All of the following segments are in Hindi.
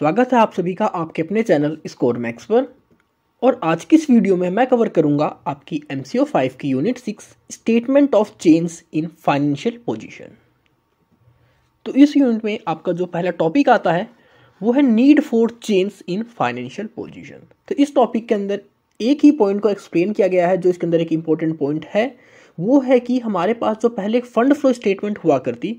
स्वागत है आप सभी का आपके अपने चैनल स्कोर मैक्स पर और आज की इस वीडियो में मैं कवर करूंगा आपकी एम सी ओ फाइव की unit six statement of change in financial position तो इस यूनिट में आपका जो पहला टॉपिक आता है वो है need for change in financial position तो इस टॉपिक के अंदर एक ही पॉइंट को एक्सप्लेन किया गया है जो इसके अंदर एक इंपॉर्टेंट पॉइंट है वो है कि हमारे पास जो पहले एक फंड फ्लो स्टेटमेंट हुआ करती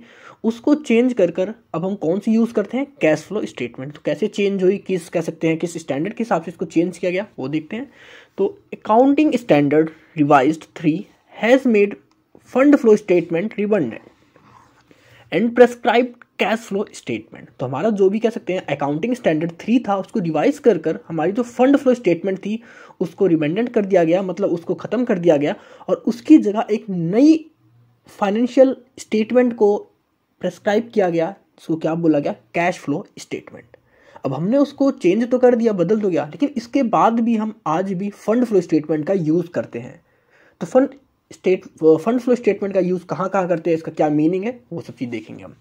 उसको चेंज कर कर अब हम कौन सी यूज़ करते हैं कैश फ्लो स्टेटमेंट तो कैसे चेंज हुई किस कह सकते हैं किस स्टैंडर्ड के हिसाब से इसको चेंज किया गया वो देखते हैं तो accounting standard revise three has made fund flow statement redundant and prescribe cash flow statement तो हमारा जो भी कह सकते हैं अकाउंटिंग स्टैंडर्ड थ्री था उसको रिवाइज कर कर हमारी जो फंड फ्लो स्टेटमेंट थी उसको रिमेंडेंट कर दिया गया मतलब उसको ख़त्म कर दिया गया और उसकी जगह एक नई फाइनेंशियल स्टेटमेंट को प्रेस्क्राइब किया गया उसको क्या बोला गया कैश फ्लो स्टेटमेंट अब हमने उसको चेंज तो कर दिया बदल तो गया लेकिन इसके बाद भी हम आज भी फंड फ्लो स्टेटमेंट का यूज़ करते हैं तो fund state fund flow statement का यूज़ कहाँ कहाँ करते हैं इसका क्या मीनिंग है वो सब चीज़ देखेंगे हम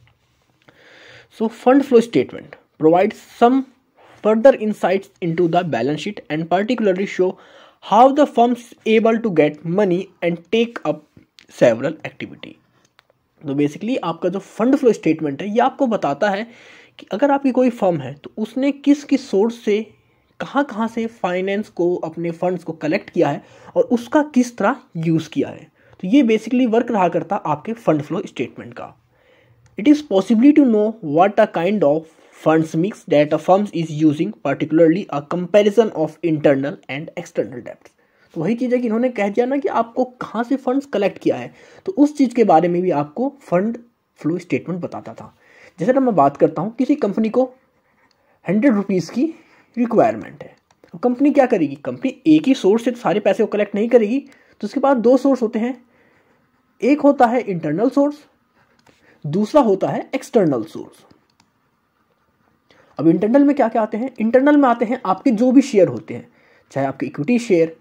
so fund flow statement provide some further insight into the balance sheet and particularly show how the firms able to get money and take up several activity तो बेसिकली आपका जो फंड फ्लो स्टेटमेंट है ये आपको बताता है कि अगर आपकी कोई फर्म है तो उसने किस किस सोर्स से कहाँ कहाँ से फाइनेंस को अपने फंड्स को कलेक्ट किया है और उसका किस तरह यूज़ किया है तो ये बेसिकली वर्क रहा करता आपके फंड फ्लो स्टेटमेंट का It is possible to know what a kind of funds mix that a firm is using particularly a comparison of internal and external debt तो वही चीज़ है कि इन्होंने कह दिया ना कि आपको कहाँ से फंड्स कलेक्ट किया है तो उस चीज़ के बारे में भी आपको फंड फ्लो स्टेटमेंट बताता था जैसे ना मैं बात करता हूँ किसी कंपनी को हंड्रेड रुपीज़ की रिक्वायरमेंट है तो कंपनी क्या करेगी कंपनी एक ही सोर्स से तो सारे पैसे को कलेक्ट नहीं करेगी तो उसके पास दो सोर्स होते हैं एक होता है इंटरनल सोर्स दूसरा होता है एक्सटर्नल सोर्स अब इंटरनल में क्या क्या आते हैं इंटरनल में आते हैं आपके जो भी शेयर होते हैं चाहे आपके इक्विटी शेयर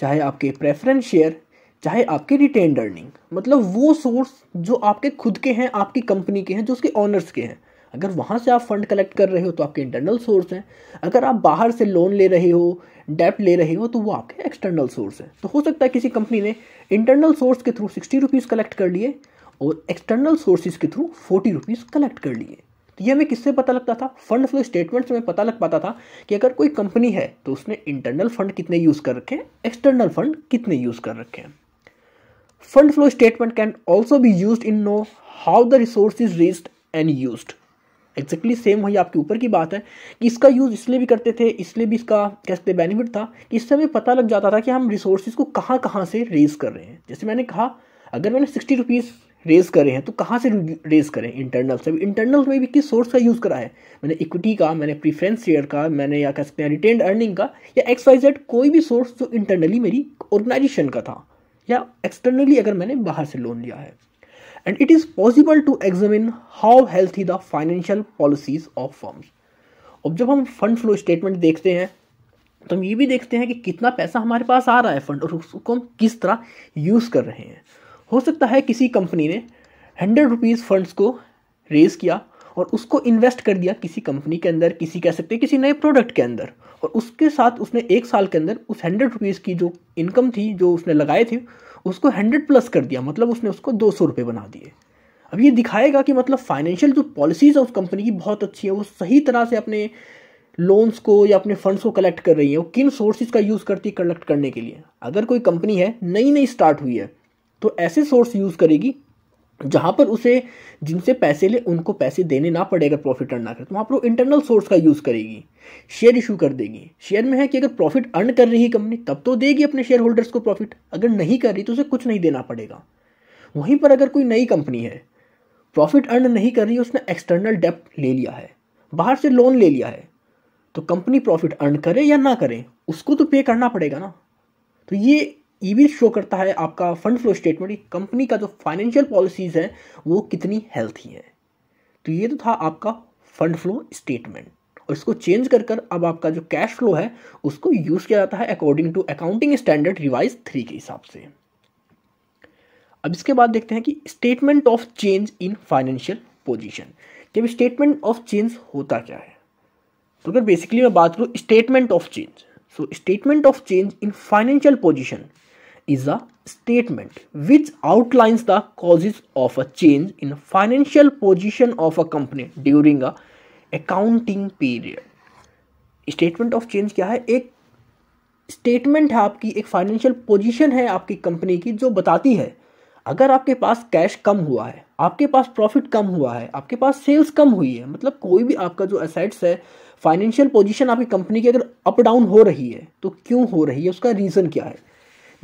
चाहे आपके प्रेफरेंस शेयर चाहे आपके रिटेन अर्निंग मतलब वो सोर्स जो आपके खुद के हैं आपकी कंपनी के हैं जो उसके ऑनर्स के हैं अगर वहाँ से आप फंड कलेक्ट कर रहे हो तो आपके इंटरनल सोर्स हैं अगर आप बाहर से लोन ले रहे हो डेप ले रहे हो तो वो आपके एक्सटर्नल सोर्स हैं तो हो सकता है किसी कंपनी ने इंटरनल सोर्स के थ्रू सिक्सटी रुपीज़ कलेक्ट कर लिए और एक्सटर्नल सोर्सेज के थ्रू फोर्टी रुपीज़ कलेक्ट कर लिए तो ये हमें किससे पता लगता था फंड फ्लो स्टेटमेंट से हमें पता लग पाता था कि अगर कोई कंपनी है तो उसने इंटरनल फंड कितने यूज़ कर रखे हैं एक्सटर्नल फंड कितने यूज़ कर रखे हैं fund flow statement can also be use in know how the resource is raised and use exactly same वही आपके ऊपर की बात है कि इसका यूज़ इसलिए भी करते थे इसलिए भी इसका सकते बेनिफिट था कि इससे हमें पता लग जाता था कि हम रिसोर्सेज को कहाँ कहाँ से रेज कर रहे हैं जैसे मैंने कहा अगर मैंने सिक्सटी रुपीज़ रेस कर रहे हैं तो कहाँ से रेस करें इंटरनल से इंटरनल में भी किस सोर्स का यूज़ करा है मैंने इक्विटी का मैंने प्रीफ्रेंस शेयर का मैंने या कह सकते हैं रिटेन अर्निंग का या एक्स वाई जेड कोई भी सोर्स जो इंटरनली मेरी ऑर्गेनाइजेशन का था या एक्सटर्नली अगर मैंने बाहर से लोन लिया है and it is possible to examine how health the financial policies of firms. अब जब हम फंड फ्लो स्टेटमेंट देखते हैं तो हम ये भी देखते हैं कि कितना पैसा हमारे पास आ रहा है फंड और उसको हम किस तरह यूज़ कर रहे हैं हो सकता है किसी कंपनी ने हंड्रेड रुपीज़ फंड्स को रेज़ किया और उसको इन्वेस्ट कर दिया किसी कंपनी के अंदर किसी कह सकते हैं किसी नए प्रोडक्ट के अंदर और उसके साथ उसने एक साल के अंदर उस हंड्रेड रुपीज़ की जो इनकम थी जो उसने लगाए थे उसको हंड्रेड प्लस कर दिया मतलब उसने उसको दो सौ रुपये बना दिए अब ये दिखाएगा कि मतलब फाइनेंशियल जो पॉलिसीज़ है उस कंपनी की बहुत अच्छी है वो सही तरह से अपने लोन्स को या अपने फंड्स को कलेक्ट कर रही है वो किन सोर्सेज का यूज़ करती है कलेक्ट करने के लिए अगर कोई कंपनी है नई नई स्टार्ट हुई है तो ऐसे सोर्स यूज़ करेगी जहाँ पर उसे जिनसे पैसे ले उनको पैसे देने ना पड़े अगर प्रॉफिट अर्न ना करे तो वहाँ पर वो इंटरनल सोर्स का यूज़ करेगी शेयर इशू कर देगी शेयर में है कि अगर प्रॉफिट अर्न कर रही है कंपनी तब तो देगी अपने शेयर होल्डर्स को प्रॉफिट अगर नहीं कर रही तो उसे कुछ नहीं देना पड़ेगा वहीं पर अगर कोई नई कंपनी है प्रॉफिट अर्न नहीं कर रही है उसने एक्सटर्नल डेप्ट ले लिया है बाहर से लोन ले लिया है तो कंपनी प्रॉफिट अर्न करे या ना करे उसको तो पे करना पड़ेगा ना तो ये ईवी शो करता है आपका फंड फ्लो स्टेटमेंट कंपनी का जो फाइनेंशियल पॉलिसीज़ है वो कितनी हेल्थी है तो ये तो था आपका फंड फ्लो स्टेटमेंट और इसको चेंज कर कर अब आपका जो कैश फ्लो है उसको यूज़ किया जाता है according to accounting standard revise three के हिसाब से अब इसके बाद देखते हैं कि statement of change in financial position जब स्टेटमेंट ऑफ चेंज होता क्या है तो अगर बेसिकली मैं बात करूँ statement of change so statement of change in financial position is a statement which outlines the causes of a change in financial position of a company during a accounting period statement of change क्या है एक स्टेटमेंट है आपकी एक फाइनेंशियल पोजीशन है आपकी कंपनी की जो बताती है अगर आपके पास कैश कम हुआ है आपके पास प्रॉफिट कम हुआ है आपके पास सेल्स कम हुई है मतलब कोई भी आपका जो एसेट्स है फाइनेंशियल पोजीशन आपकी कंपनी की अगर अप डाउन हो रही है तो क्यों हो रही है उसका रीज़न क्या है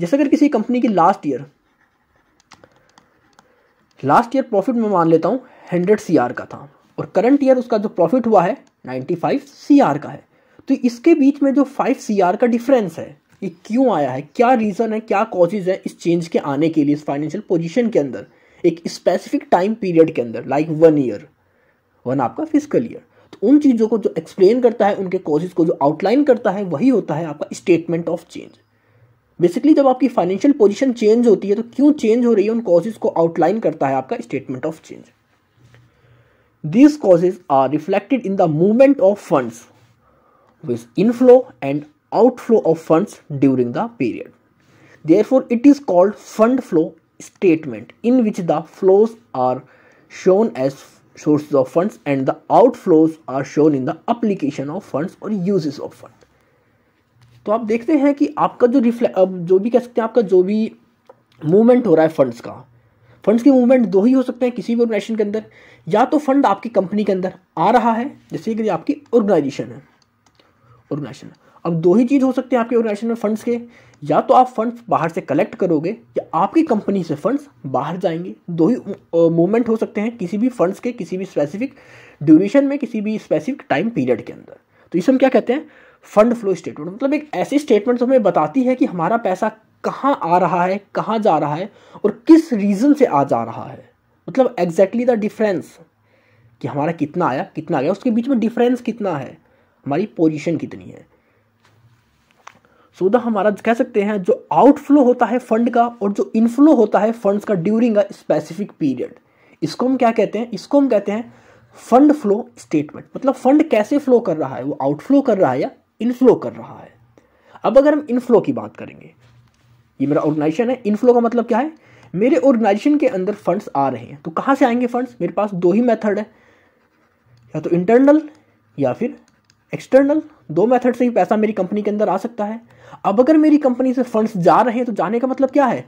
जैसे अगर किसी कंपनी की last year last year profit मैं मान लेता हूँ हंड्रेड सी का था और करंट ईयर उसका जो प्रॉफिट हुआ है नाइन्टी फाइव सी का है तो इसके बीच में जो फाइव सी का डिफरेंस है ये क्यों आया है क्या रीज़न है क्या कॉजेज है इस चेंज के आने के लिए इस फाइनेंशियल पोजिशन के अंदर एक स्पेसिफिक टाइम पीरियड के अंदर लाइक वन ईयर वन आपका फिजिकल ईयर तो उन चीज़ों को जो एक्सप्लेन करता है उनके कॉजेज को जो आउटलाइन करता है वही होता है आपका स्टेटमेंट ऑफ चेंज बेसिकली जब आपकी फाइनेंशियल पोजिशन चेंज होती है तो क्यों चेंज हो रही है उन कॉजेज को आउटलाइन करता है आपका statement of change these causes are reflected in the movement of fund with inflow and outflow of fund during the period therefore it is called fund flow statement in which the flows are shown as sources of funds and the outflows are shown in the application of funds और यूजेस ऑफ फंड्स तो आप देखते हैं कि आपका जो रिफ्ले अब जो भी कह सकते हैं आपका जो भी मूवमेंट हो रहा है फंड्स का फंड्स के मूवमेंट दो ही हो सकते हैं किसी भी ऑर्गेनाइजेशन के अंदर या तो फंड आपकी कंपनी के अंदर आ रहा है जैसे कि आपकी ऑर्गेनाइजेशन है ऑर्गेनाइजेशन अब दो ही चीज़ हो सकती है आपके ऑर्गेनाइजेशन में फंड्स के या तो आप फंड्स बाहर से कलेक्ट करोगे या आपकी कंपनी से फंड्स बाहर जाएंगे दो ही मूवमेंट हो सकते हैं किसी भी फंड्स के किसी भी स्पेसिफिक ड्यूरेशन में किसी भी स्पेसिफिक टाइम पीरियड के अंदर तो इसे हम क्या कहते हैं फंड फ्लो स्टेटमेंट मतलब एक ऐसी स्टेटमेंट तो हमें बताती है कि हमारा पैसा कहाँ आ रहा है कहाँ जा रहा है और किस रीज़न से आ जा रहा है मतलब एग्जैक्टली द डिफरेंस कि हमारा कितना आया कितना गया उसके बीच में डिफरेंस कितना है हमारी पोजीशन कितनी है सो द हमारा कह सकते हैं जो आउटफ्लो होता है फंड का और जो इनफ्लो होता है फंड्स का ड्यूरिंग अ स्पेसिफिक पीरियड इसको हम क्या कहते हैं इसको हम कहते हैं फंड फ्लो स्टेटमेंट मतलब फंड कैसे फ्लो कर रहा है वो आउटफ्लो कर रहा है या इनफ्लो कर रहा है अब अगर हम इनफ्लो की बात करेंगे ये मेरा ऑर्गेनाइजेशन है इनफ्लो का मतलब क्या है मेरे ऑर्गेनाइजेशन के अंदर फंड्स आ रहे हैं तो कहाँ से आएंगे फंड्स मेरे पास दो ही मेथड है या तो इंटरनल या फिर एक्सटर्नल दो मेथड से ही पैसा मेरी कंपनी के अंदर आ सकता है अब अगर मेरी कंपनी से फंड्स जा रहे हैं तो जाने का मतलब क्या है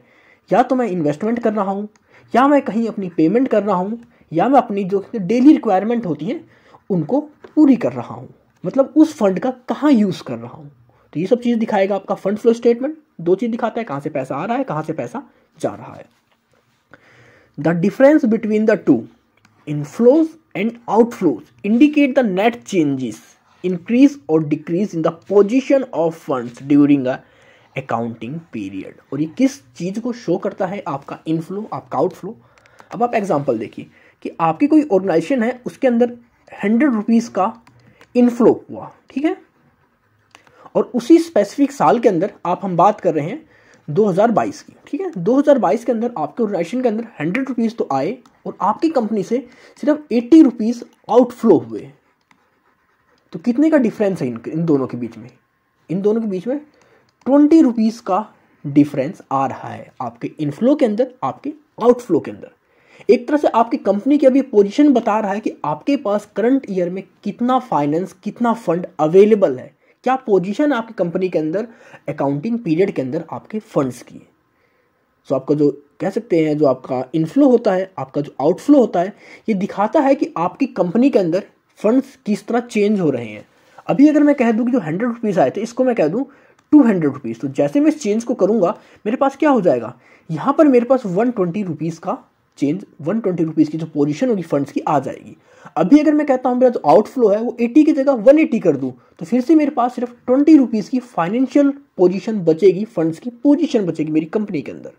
या तो मैं इन्वेस्टमेंट कर रहा हूँ या मैं कहीं अपनी पेमेंट कर रहा हूँ या मैं अपनी जो डेली रिक्वायरमेंट होती है उनको पूरी कर रहा हूँ मतलब उस फंड का कहाँ यूज़ कर रहा हूँ तो ये सब चीज़ दिखाएगा आपका फंड फ्लो स्टेटमेंट दो चीज़ दिखाता है कहाँ से पैसा आ रहा है कहाँ से पैसा जा रहा है the difference between the two inflows and outflows indicate the net changes increase और decrease in the position of fund during a accounting period और ये किस चीज़ को शो करता है आपका इनफ्लो आपका आउटफ्लो अब आप एग्जाम्पल देखिए कि आपकी कोई ऑर्गेनाइजेशन है उसके अंदर हंड्रेड रुपीज़ का इनफ्लो हुआ ठीक है और उसी स्पेसिफिक साल के अंदर आप हम बात कर रहे हैं 2022 की ठीक है 2022 के अंदर आपके राशन के अंदर हंड्रेड रुपीज़ तो आए और आपकी कंपनी से सिर्फ एट्टी रुपीज़ आउटफ्लो हुए तो कितने का डिफरेंस है इन इन दोनों के बीच में इन दोनों के बीच में ट्वेंटी रुपीज़ का डिफरेंस आ रहा है आपके इनफ्लो के अंदर आपके आउटफ्लो के अंदर एक तरह से आपकी कंपनी की अभी पोजीशन बता रहा है कि आपके पास करंट ईयर में कितना फाइनेंस कितना फंड अवेलेबल है क्या पोजीशन आपकी कंपनी के अंदर अकाउंटिंग पीरियड के अंदर आपके फंड्स की है सो so, आपका जो कह सकते हैं जो आपका इनफ्लो होता है आपका जो आउटफ्लो होता है ये दिखाता है कि आपकी कंपनी के अंदर फंड्स किस तरह चेंज हो रहे हैं अभी अगर मैं कह दूँ कि जो हंड्रेड रुपीज़ आए थे इसको मैं कह दूँ टू हंड्रेड रुपीज़ तो जैसे मैं इस चेंज को करूँगा मेरे पास क्या हो जाएगा यहाँ पर मेरे पास वन ट्वेंटी रुपीज़ का चेंज वन ट्वेंटी रुपीज़ की जो पोजीशन होगी फंड्स की आ जाएगी अभी अगर मैं कहता हूँ मेरा जो आउटफ्लो है वो एटी की जगह वन एटी कर दूँ तो फिर से मेरे पास सिर्फ ट्वेंटी रुपीज़ की फाइनेंशियल पोजीशन बचेगी फंड्स की पोजीशन बचेगी मेरी कंपनी के अंदर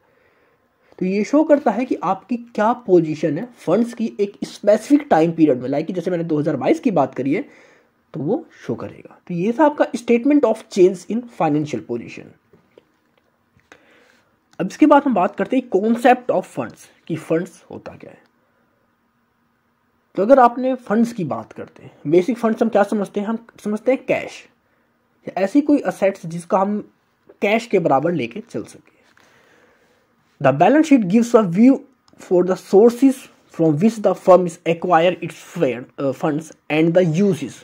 तो ये शो करता है कि आपकी क्या पोजीशन है फंड्स की एक स्पेसिफिक टाइम पीरियड में लाइक जैसे मैंने 2022 की बात करी है तो वो शो करेगा तो ये था आपका statement of change in financial position अब इसके बाद हम बात करते हैं कॉन्सेप्ट ऑफ फंड्स कि फंड्स होता क्या है तो अगर आपने फंड्स की बात करते हैं बेसिक फंड्स हम क्या समझते हैं हम समझते हैं कैश ऐसी कोई असेट्स जिसका हम कैश के बराबर लेके चल सके the balance sheet gives a view for the sources from which the firm is acquire its funds and the uses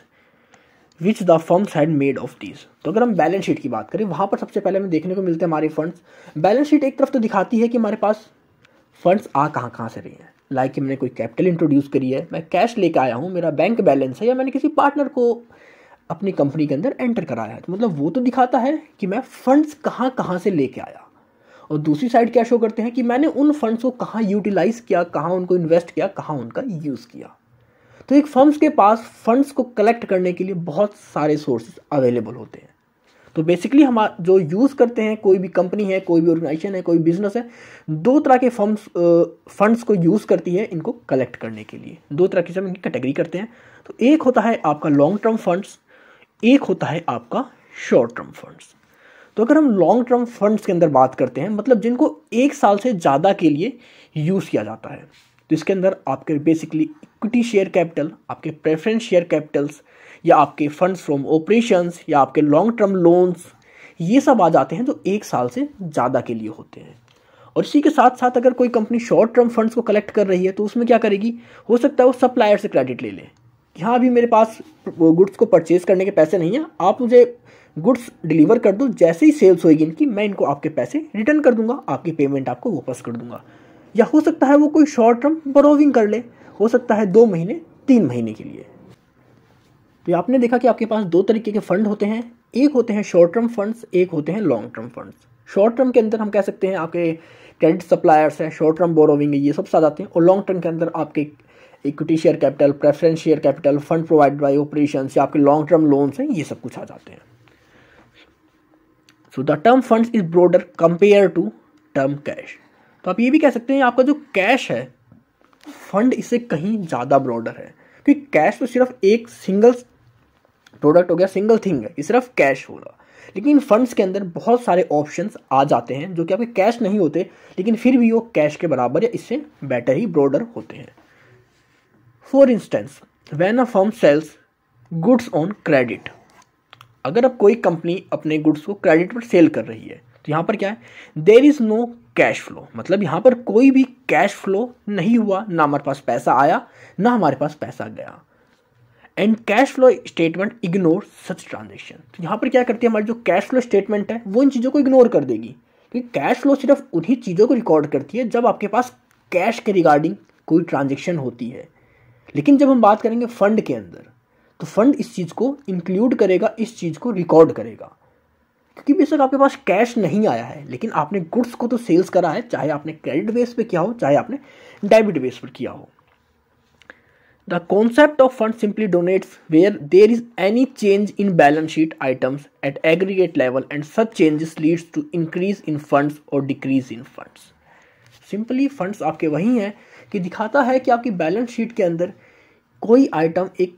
which the firms had made of these तो अगर हम बैलेंस शीट की बात करें वहाँ पर सबसे पहले हमें देखने को मिलते हैं हमारे फंड्स बैलेंस शीट एक तरफ तो दिखाती है कि हमारे पास फंड्स आ कहाँ कहाँ से रही हैं लाइक like मैंने कोई कैपिटल इंट्रोड्यूस करी है मैं कैश लेके आया हूँ मेरा बैंक बैलेंस है या मैंने किसी पार्टनर को अपनी कंपनी के अंदर एंटर कराया है तो मतलब वो तो दिखाता है कि मैं फंड्स कहाँ कहाँ से लेके आया और दूसरी साइड क्या शो करते हैं कि मैंने उन फंड्स को कहाँ यूटिलाइज़ किया कहाँ उनको इन्वेस्ट किया कहाँ उनका यूज़ किया तो एक फर्म्स के पास फंड्स को कलेक्ट करने के लिए बहुत सारे सोर्सेज अवेलेबल होते हैं तो बेसिकली हम जो यूज़ करते हैं कोई भी कंपनी है कोई भी ऑर्गेनाइजेशन है कोई बिजनेस है दो तरह के फर्म्स फंड्स को यूज़ करती है इनको कलेक्ट करने के लिए दो तरह की हम इनकी कैटेगरी करते हैं तो एक होता है आपका लॉन्ग टर्म फंड्स एक होता है आपका शॉर्ट टर्म फंड्स तो अगर हम लॉन्ग टर्म फंड्स के अंदर बात करते हैं मतलब जिनको एक साल से ज़्यादा के लिए यूज़ किया जाता है तो इसके अंदर आपके बेसिकली इक्विटी शेयर कैपिटल आपके प्रेफरेंस शेयर कैपिटल्स या आपके फंड्स फ्रॉम ऑपरेशंस या आपके लॉन्ग टर्म लोन्स ये सब आ जाते हैं जो एक साल से ज़्यादा के लिए होते हैं और इसी के साथ साथ अगर कोई कंपनी शॉर्ट टर्म फंड्स को कलेक्ट कर रही है तो उसमें क्या करेगी हो सकता है वो सप्लायर से क्रेडिट ले ले कि हाँ अभी मेरे पास गुड्स को परचेज करने के पैसे नहीं हैं आप मुझे गुड्स डिलीवर कर दो जैसे ही सेल्स होएगी इनकी मैं इनको आपके पैसे रिटर्न कर दूंगा आपकी पेमेंट आपको वापस कर दूंगा या हो सकता है वो कोई शॉर्ट टर्म बरोविंग कर ले हो सकता है दो महीने तीन महीने के लिए तो आपने देखा कि आपके पास दो तरीके के फंड होते हैं एक होते हैं शॉर्ट टर्म फंड्स एक होते हैं long term funds short term के अंदर हम कह सकते हैं आपके क्रेडिट सप्लायर्स हैं शॉर्ट टर्म बोरोविंग है ये सब साथ आते हैं और लॉन्ग टर्म के अंदर आपके equity share capital preference share capital fund provide by operation या आपके लॉन्ग टर्म लोन्स हैं ये सब कुछ आ जाते हैं so the term funds is broader compare to term cash तो आप ये भी कह सकते हैं आपका जो कैश है फंड इससे कहीं ज़्यादा ब्रॉडर है क्योंकि कैश तो सिर्फ एक सिंगल प्रोडक्ट हो गया सिंगल थिंग है सिर्फ कैश होगा लेकिन फंड्स के अंदर बहुत सारे ऑप्शंस आ जाते हैं जो कि आपके कैश नहीं होते लेकिन फिर भी वो कैश के बराबर या इससे बेटर ही ब्रॉडर होते हैं for instance when a firm sells goods on credit अगर अब कोई कंपनी अपने गुड्स को क्रेडिट पर सेल कर रही है यहाँ पर क्या है there is no cash flow मतलब यहाँ पर कोई भी कैश फ्लो नहीं हुआ ना हमारे पास पैसा आया ना हमारे पास पैसा गया and cash flow statement ignore such transaction तो यहाँ पर क्या करती है हमारी जो कैश फ्लो स्टेटमेंट है वो इन चीज़ों को इग्नोर कर देगी क्योंकि कैश फ्लो सिर्फ उन्हीं चीज़ों को रिकॉर्ड करती है जब आपके पास कैश के रिगार्डिंग कोई ट्रांजेक्शन होती है लेकिन जब हम बात करेंगे फंड के अंदर तो फंड इस चीज़ को इंक्लूड करेगा इस चीज़ को रिकॉर्ड करेगा क्योंकि बेशक आपके पास कैश नहीं आया है लेकिन आपने गुड्स को तो सेल्स करा है चाहे आपने क्रेडिट बेस पे किया हो चाहे आपने डेबिट बेस पर किया हो the concept of fund simply donates where there is any change in balance sheet items at aggregate level and such changes leads to increase in funds और decrease in funds simply funds आपके वही हैं कि दिखाता है कि आपकी बैलेंस शीट के अंदर कोई आइटम एक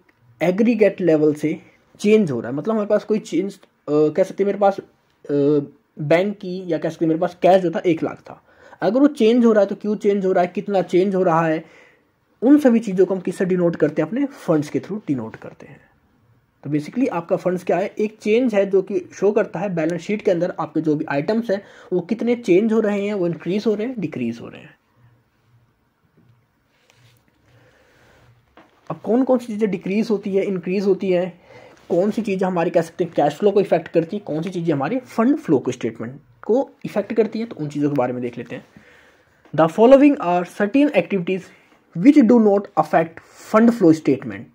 एग्रीगेट लेवल से चेंज हो रहा है मतलब हमारे पास कोई चेंज કે કે સપ્ટેમ્બર પાસે બેંક કી કે કે સ્ક કે મારી પાસે કેશ જલતા 1 લાખ થા અગર ઓ ચેન્જ હો રહા હે તો ક્યુ ચેન્જ હો રહા હે કેટના ચેન્જ હો રહા હે ઉન સભી ચીજો કો ہم કિસથી નોટ કરતે હે અપને ફંડ્સ કે થ્રુ ટી નોટ કરતે હે તો બેસિકલી આપકા ફંડ્સ ક્યા હે એક ચેન્જ હે જો કી શો કરતા હે બેલેન્સ શીટ કે અંદર આપકે જો ભી આઈટમ્સ હે વો કેટને ચેન્જ હો રહે હે વો ઇનક્રીઝ હો રહે હે ડિક્રીઝ હો રહે હે અબ કોન કોનસી ચીજે ડિક્રીઝ હોતી હે ઇનક્રીઝ હોતી હે कौन सी चीज़ें हमारी कह सकते हैं कैश फ्लो को इफेक्ट करती है कौन सी चीज़ें हमारे फंड फ्लो को स्टेटमेंट को इफेक्ट करती हैं तो उन चीज़ों के बारे में देख लेते हैं the following are certain activities which do not affect fund flow statement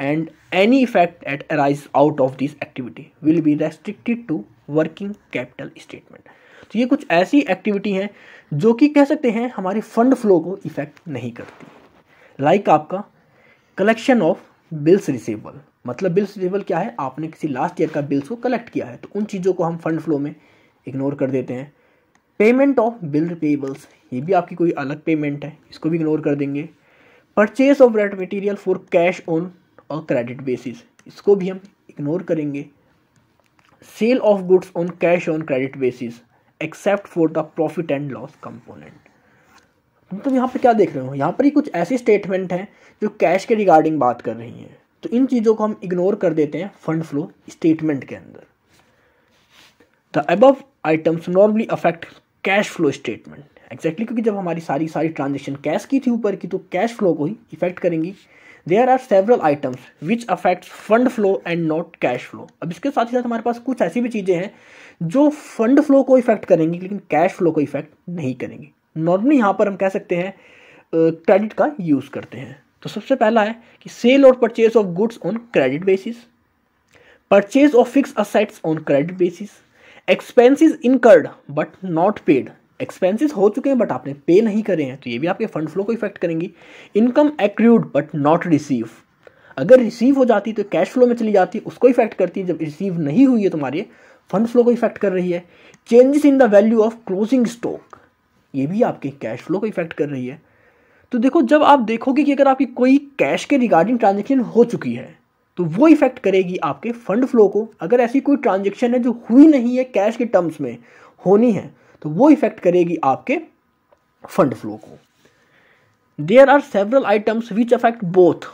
and any effect at arise out of this activity will be restricted to working capital statement तो ये कुछ ऐसी एक्टिविटी हैं जो कि कह सकते हैं हमारे फंड फ्लो को इफेक्ट नहीं करती लाइक like आपका कलेक्शन ऑफ बिल्स रिसीवेबल मतलब बिल्स रिसीवेबल क्या है आपने किसी लास्ट ईयर का बिल्स को कलेक्ट किया है तो उन चीज़ों को हम फंड फ्लो में इग्नोर कर देते हैं पेमेंट ऑफ बिल पेबल्स ये भी आपकी कोई अलग पेमेंट है इसको भी इग्नोर कर देंगे purchase of rate material for cash on और क्रेडिट बेसिस इसको भी हम इग्नोर करेंगे sale of goods on cash on credit basis except for the profit and loss component मतलब यहाँ पर क्या देख रहे हो यहाँ पर ही कुछ ऐसी स्टेटमेंट हैं जो कैश के रिगार्डिंग बात कर रही हैं तो इन चीज़ों को हम इग्नोर कर देते हैं फंड फ्लो स्टेटमेंट के अंदर the above items normally affect cash flow statement exactly क्योंकि जब हमारी सारी सारी ट्रांजेक्शन कैश की थी ऊपर की तो कैश फ्लो को ही इफेक्ट करेंगी there are several items which affect fund flow and not cash flow अब इसके साथ ही साथ हमारे पास कुछ ऐसी भी चीज़ें हैं जो फंड फ्लो को इफेक्ट करेंगी लेकिन कैश फ्लो को इफेक्ट नहीं करेंगी नॉर्मली यहाँ पर हम कह सकते हैं क्रेडिट का यूज़ करते हैं तो सबसे पहला है कि सेल और purchase of goods on credit basis purchase of fix assets on credit basis expenses incurred but not paid expenses हो चुके हैं बट आपने पे नहीं करे हैं तो ये भी आपके फंड फ्लो को इफेक्ट करेंगी income accrued but not receive अगर रिसीव हो जाती तो कैश फ्लो में चली जाती उसको इफेक्ट करती है जब रिसीव नहीं हुई है तुम्हारे फंड फ्लो को इफेक्ट कर रही है changes in the value of closing stock ये भी आपके कैश फ्लो को इफेक्ट कर रही है तो देखो जब आप देखोगे कि अगर आपकी कोई कैश के रिगार्डिंग ट्रांजेक्शन हो चुकी है तो वो इफेक्ट करेगी आपके फंड फ्लो को अगर ऐसी कोई ट्रांजेक्शन है जो हुई नहीं है कैश के टर्म्स में होनी है तो वो इफेक्ट करेगी आपके फंड फ्लो को there are several items which affect both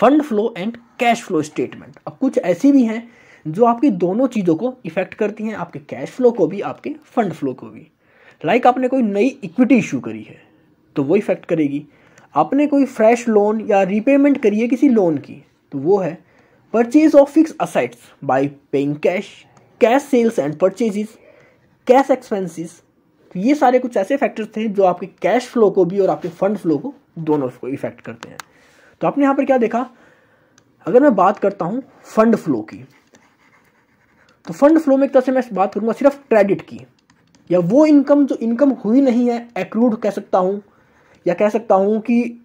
fund flow and cash flow statement अब कुछ ऐसी भी हैं जो आपकी दोनों चीज़ों को इफेक्ट करती हैं आपके कैश फ्लो को भी आपके फंड फ्लो को भी लाइक like आपने कोई नई इक्विटी इशू करी है तो वो इफ़ेक्ट करेगी आपने कोई फ्रेश लोन या रीपेमेंट करी है किसी लोन की तो वो है purchase of fix assets by paying cash cash sales and purchases cash expenses तो ये सारे कुछ ऐसे फैक्टर्स थे जो आपके कैश फ्लो को भी और आपके फंड फ्लो को दोनों को इफेक्ट करते हैं तो आपने यहाँ पर क्या देखा अगर मैं बात करता हूँ फंड फ्लो की तो फंड फ्लो में एक तरह से मैं बात करूँगा सिर्फ क्रेडिट की या वो इनकम जो इनकम हुई नहीं है एक्रूड कह सकता हूँ या कह सकता हूँ कि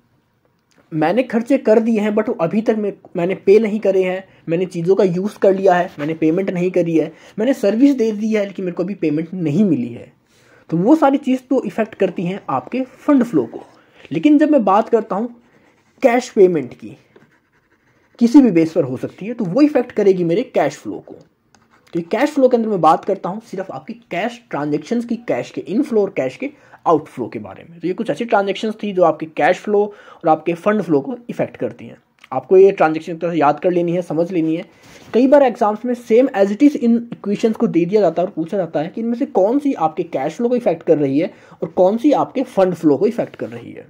मैंने खर्चे कर दिए हैं बट अभी तक मैं मैंने पे नहीं करे हैं मैंने चीज़ों का यूज़ कर लिया है मैंने पेमेंट नहीं करी है मैंने सर्विस दे दी है लेकिन मेरे को अभी पेमेंट नहीं मिली है तो वो सारी चीज़ तो इफ़ेक्ट करती हैं आपके फंड फ्लो को लेकिन जब मैं बात करता हूँ कैश पेमेंट की किसी भी बेस पर हो सकती है तो वो इफ़ेक्ट करेगी मेरे कैश फ्लो को ये कैश फ्लो के अंदर मैं बात करता हूँ सिर्फ आपकी कैश ट्रांजेक्शन की कैश के इनफ्लो और कैश के आउटफ्लो के बारे में तो ये कुछ ऐसी ट्रांजेक्शन थी जो आपके कैश फ्लो और आपके फंड फ्लो को इफेक्ट करती हैं आपको ये ट्रांजेक्शन तरह से याद कर लेनी है समझ लेनी है कई बार एग्जाम्स में same as it is in equation को दे दिया जाता है और पूछा जाता है कि इनमें से कौन सी आपके कैश फ्लो को इफेक्ट कर रही है और कौन सी आपके फंड फ्लो को इफेक्ट कर रही है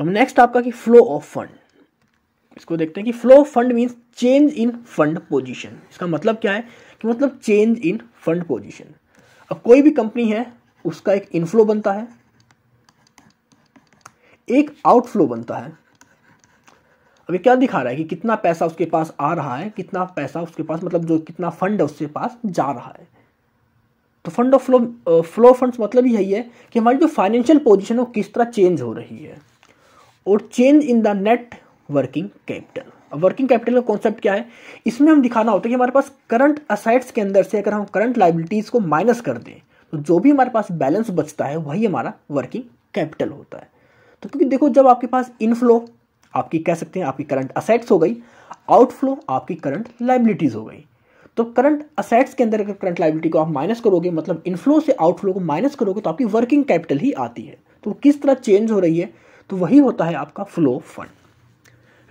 अब नेक्स्ट आपका कि फ्लो ऑफ फंड इसको देखते हैं कि flow fund means change in fund position इसका मतलब क्या है कि मतलब चेंज इन फंड पोजिशन अब कोई भी कंपनी है उसका एक इनफ्लो बनता है एक आउटफ्लो बनता है अब ये क्या दिखा रहा है कि कितना पैसा उसके पास आ रहा है कितना पैसा उसके पास मतलब जो कितना फंड है उसके पास जा रहा है तो fund of flow flow funds मतलब यही है कि हमारी जो फाइनेंशियल पोजीशन है वो किस तरह चेंज हो रही है और change in the net working capital अब वर्किंग कैपिटल का कॉन्सेप्ट क्या है इसमें हम दिखाना होता है कि हमारे पास करंट असाइट्स के अंदर से अगर हम करंट लाइबिलिटीज़ को माइनस कर दें तो जो भी हमारे पास बैलेंस बचता है वही हमारा वर्किंग कैपिटल होता है तो क्योंकि देखो जब आपके पास इनफ्लो आपकी कह सकते हैं आपकी करंट असेट्स हो गई आउटफ्लो आपकी करंट लाइबिलिटीज़ हो गई तो करंट असेट्स के अंदर अगर करंट लाइबिलिटी को आप माइनस करोगे मतलब इनफ्लो से आउटफ्लो को माइनस करोगे तो आपकी वर्किंग कैपिटल ही आती है तो किस तरह चेंज हो रही है तो वही होता है आपका flow fund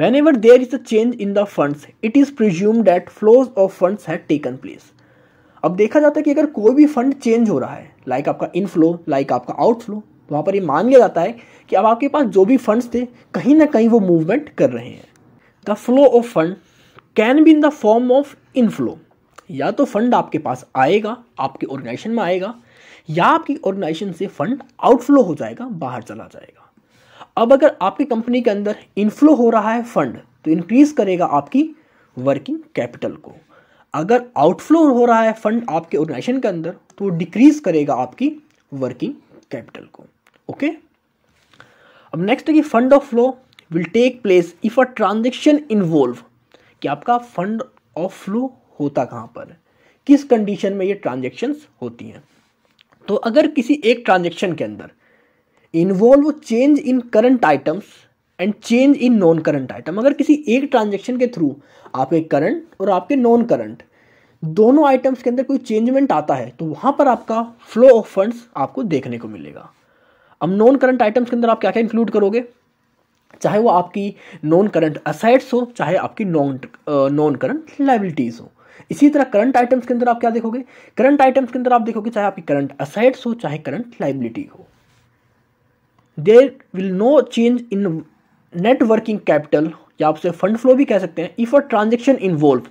Whenever there is a change in the funds, it is presumed that flows of funds had taken place. अब देखा जाता है कि अगर कोई भी फंड चेंज हो रहा है लाइक आपका इनफ्लो लाइक आपका आउटफ्लो तो वहाँ पर ये मान लिया जाता है कि अब आपके पास जो भी फंड्स थे कहीं ना कहीं वो मूवमेंट कर रहे हैं the flow of fund can be in the form of inflow या तो फंड आपके पास आएगा आपके ऑर्गेनाइजेशन में आएगा या आपकी ऑर्गेनाइजेशन से फंड आउटफ्लो हो जाएगा बाहर चला जाएगा अब अगर आपकी कंपनी के अंदर इनफ्लो हो रहा है फंड तो इंक्रीज करेगा आपकी वर्किंग कैपिटल को अगर आउटफ्लो हो रहा है फंड आपके ऑर्गेनाइजेशन के अंदर तो डिक्रीज करेगा आपकी वर्किंग कैपिटल को ओके अब नेक्स्ट है कि fund of flow will take place if a transaction involve कि आपका फंड ऑफ फ्लो होता कहां पर किस कंडीशन में ये ट्रांजेक्शन होती हैं तो अगर किसी एक ट्रांजेक्शन के अंदर involve change in current items and change in non current item अगर किसी एक ट्रांजेक्शन के थ्रू आपके करंट और आपके नॉन करंट दोनों आइटम्स के अंदर कोई चेंजमेंट आता है तो वहां पर आपका फ्लो ऑफ फंड्स आपको देखने को मिलेगा अब नॉन करंट आइटम्स के अंदर आप क्या क्या इंक्लूड करोगे चाहे वो आपकी नॉन करंट असाइड्स हो चाहे आपकी नॉन नॉन करंट लाइबिलिटीज़ हो इसी तरह करंट आइटम्स के अंदर आप क्या देखोगे करंट आइटम्स के अंदर आप देखोगे चाहे आपकी करंट असाइड्स हो चाहे करंट लाइबिलिटी हो there will no change in net working capital या आप उसे फंड फ्लो भी कह सकते हैं if a transaction involve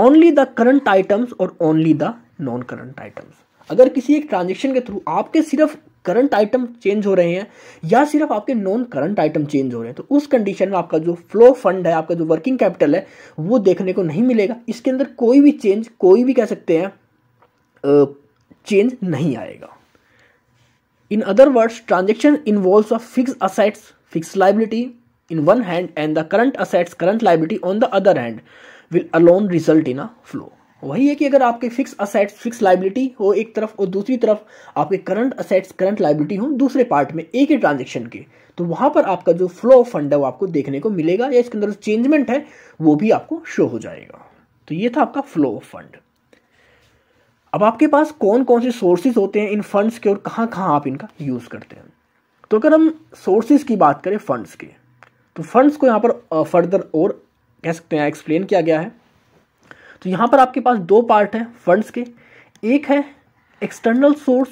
only the current items और only the non current items अगर किसी एक ट्रांजेक्शन के थ्रू आपके सिर्फ करंट आइटम चेंज हो रहे हैं या सिर्फ आपके नॉन करंट आइटम चेंज हो रहे हैं तो उस कंडीशन में आपका जो फ्लो फंड है आपका जो वर्किंग कैपिटल है वो देखने को नहीं मिलेगा इसके अंदर कोई भी चेंज कोई भी कह सकते हैं चेंज नहीं आएगा in other words transaction involve a fix assets fix liability in one hand and the current assets current liability on the other hand will alone result in a flow वही है कि अगर आपके फिक्स असेट्स फिक्स लाइबिलिटी हो एक तरफ और दूसरी तरफ आपके करंट असेट्स करंट लाइबिलिटी हो दूसरे पार्ट में एक ही ट्रांजेक्शन के तो वहां पर आपका जो फ्लो ऑफ फंड है वो आपको देखने को मिलेगा या इसके अंदर जो चेंजमेंट है वो भी आपको शो हो जाएगा तो ये था आपका फ्लो ऑफ फंड अब आपके पास कौन कौन से सोर्सेज होते हैं इन फंड्स के और कहाँ कहाँ आप इनका यूज़ करते हैं तो अगर हम सोर्सेज की बात करें फंड्स के तो फंड्स को यहाँ पर फर्दर और कह सकते हैं एक्सप्लेन किया गया है तो यहाँ पर आपके पास दो पार्ट हैं फंड्स के एक है एक्सटर्नल सोर्स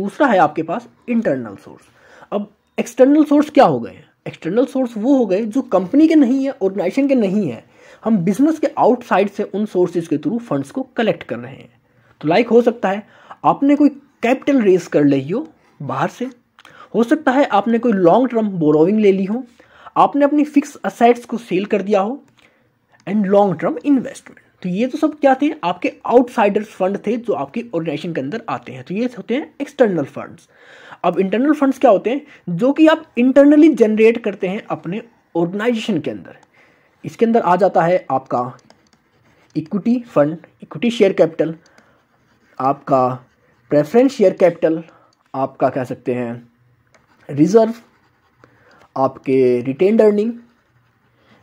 दूसरा है आपके पास इंटरनल सोर्स अब एक्सटर्नल सोर्स क्या हो गए एक्सटर्नल सोर्स वो हो गए जो कंपनी के नहीं है ऑर्गेनाइजेशन के नहीं है हम बिजनेस के आउटसाइड से उन सोर्सेज के थ्रू फंड्स को कलेक्ट कर रहे हैं तो लाइक हो सकता है आपने कोई कैपिटल रेस कर ली हो बाहर से हो सकता है आपने कोई लॉन्ग टर्म बोरोविंग ले ली हो आपने अपनी फिक्स असेट्स को सेल कर दिया हो एंड लॉन्ग टर्म इन्वेस्टमेंट तो ये तो सब क्या थे आपके आउटसाइडर्स फंड थे जो आपके ऑर्गेनाइजेशन के अंदर आते हैं तो ये होते हैं एक्सटर्नल फंड्स अब इंटरनल फंड्स क्या होते हैं जो कि आप इंटरनली जनरेट करते हैं अपने ऑर्गेनाइजेशन के अंदर इसके अंदर आ जाता है आपका equity fund equity share capital आपका प्रेफरेंस शेयर कैपिटल आपका कह सकते हैं रिज़र्व आपके रिटेन अर्निंग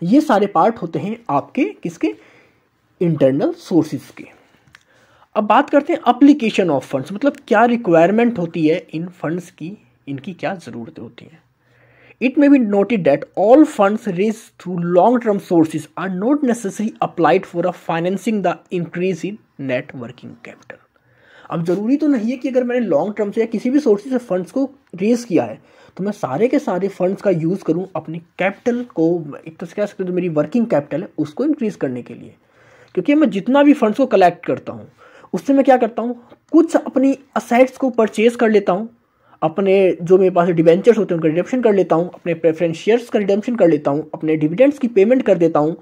ये सारे पार्ट होते हैं आपके किसके इंटरनल सोर्सेज के अब बात करते हैं अप्लीकेशन ऑफ फंड्स मतलब क्या रिक्वायरमेंट होती है इन फंड्स की इनकी क्या ज़रूरतें होती हैं it may be noted that all funds raise through long term sources are not necessary applied for a financing the increase in net working capital अब ज़रूरी तो नहीं है कि अगर मैंने लॉन्ग टर्म से या किसी भी सोर्स से फंड्स को रेज़ किया है तो मैं सारे के सारे फंड्स का यूज़ करूँ अपने कैपिटल को एक तो कह सकते हो तो मेरी वर्किंग कैपिटल है उसको इंक्रीज़ करने के लिए क्योंकि मैं जितना भी फंड्स को कलेक्ट करता हूँ उससे मैं क्या करता हूँ कुछ अपनी असेट्स को परचेज़ कर लेता हूँ अपने जो मेरे पास डिवेंचर्स होते हैं उनका रिडेप्शन कर लेता हूँ अपने प्रेफरेंस शेयर्स का रिडेप्शन कर लेता हूँ अपने डिविडेंड्स की पेमेंट कर देता हूँ